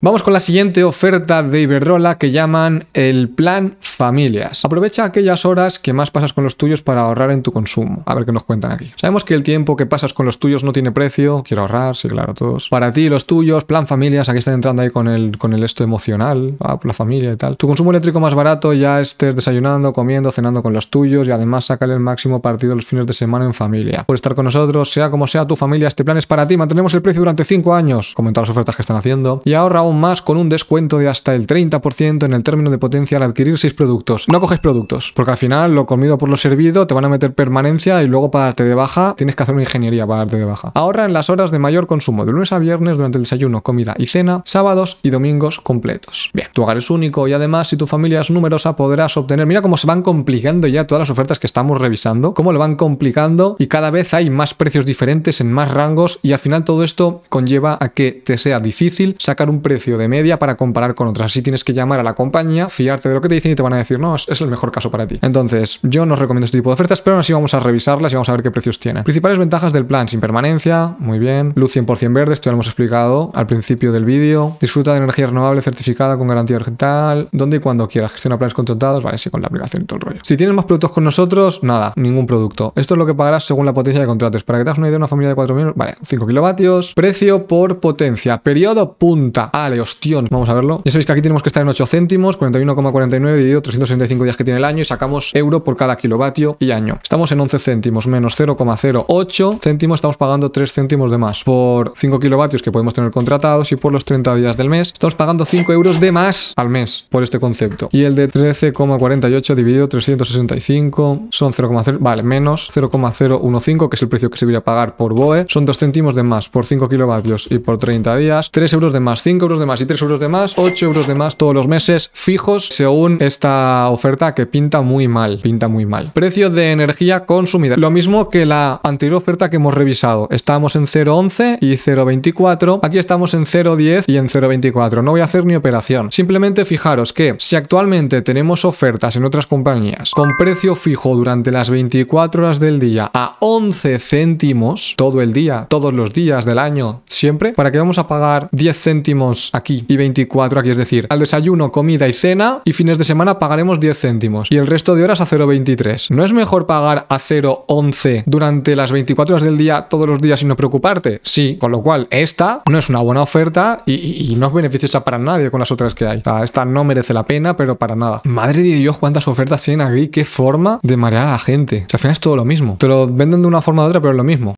Vamos con la siguiente oferta de Iberdrola que llaman el plan familias. Aprovecha aquellas horas que más pasas con los tuyos para ahorrar en tu consumo. A ver qué nos cuentan aquí. Sabemos que el tiempo que pasas con los tuyos no tiene precio. Quiero ahorrar, sí, claro, todos. Para ti, los tuyos, plan familias, aquí están entrando ahí con el, con el esto emocional, ah, la familia y tal. Tu consumo eléctrico más barato, ya estés desayunando, comiendo, cenando con los tuyos y además sácale el máximo partido los fines de semana en familia. Por estar con nosotros, sea como sea tu familia, este plan es para ti. Mantenemos el precio durante 5 años, todas las ofertas que están haciendo y ahorra más con un descuento de hasta el 30% en el término de potencia al adquirir 6 productos. No coges productos, porque al final lo comido por lo servido te van a meter permanencia y luego para darte de baja tienes que hacer una ingeniería para darte de baja. Ahora en las horas de mayor consumo, de lunes a viernes durante el desayuno, comida y cena, sábados y domingos completos. Bien, tu hogar es único y además si tu familia es numerosa podrás obtener, mira cómo se van complicando ya todas las ofertas que estamos revisando, cómo lo van complicando y cada vez hay más precios diferentes en más rangos y al final todo esto conlleva a que te sea difícil sacar un precio de media para comparar con otras. Así tienes que llamar a la compañía, fiarte de lo que te dicen y te van a decir, no, es el mejor caso para ti. Entonces, yo no recomiendo este tipo de ofertas, pero aún así vamos a revisarlas y vamos a ver qué precios tienen. Principales ventajas del plan, sin permanencia, muy bien. Luz 100% verde, esto ya lo hemos explicado al principio del vídeo. Disfruta de energía renovable certificada con garantía vegetal, donde y cuando quieras. Gestiona planes contratados, vale, sí, con la aplicación y todo el rollo. Si tienes más productos con nosotros, nada, ningún producto. Esto es lo que pagarás según la potencia de contratos. Para que te hagas una idea, una familia de 4.000, vale, 5 kilovatios. Precio por potencia. Periodo punta. A Vale, ostión. Vamos a verlo. Ya sabéis que aquí tenemos que estar en 8 céntimos, 41,49 dividido 365 días que tiene el año y sacamos euro por cada kilovatio y año. Estamos en 11 céntimos menos 0,08 céntimos, estamos pagando 3 céntimos de más. Por 5 kilovatios que podemos tener contratados y por los 30 días del mes, estamos pagando 5 euros de más al mes por este concepto. Y el de 13,48 dividido 365 son 0,0, vale, menos 0,015, que es el precio que se debería pagar por BOE, son 2 céntimos de más por 5 kilovatios y por 30 días, 3 euros de más, 5 euros de más y 3 euros de más, 8 euros de más todos los meses fijos según esta oferta que pinta muy mal, pinta muy mal. Precio de energía consumida, lo mismo que la anterior oferta que hemos revisado. estamos en 0.11 y 0.24, aquí estamos en 0.10 y en 0.24. No voy a hacer ni operación. Simplemente fijaros que si actualmente tenemos ofertas en otras compañías con precio fijo durante las 24 horas del día a 11 céntimos todo el día, todos los días del año, siempre, para que vamos a pagar 10 céntimos aquí y 24 aquí, es decir, al desayuno, comida y cena y fines de semana pagaremos 10 céntimos y el resto de horas a 0,23. ¿No es mejor pagar a 0,11 durante las 24 horas del día todos los días sin no preocuparte? Sí, con lo cual esta no es una buena oferta y, no es beneficiosa para nadie con las otras que hay. esta no merece la pena, pero para nada. Madre de Dios, cuántas ofertas tienen aquí, qué forma de marear a la gente. O al final es todo lo mismo. Te lo venden de una forma u otra, pero es lo mismo.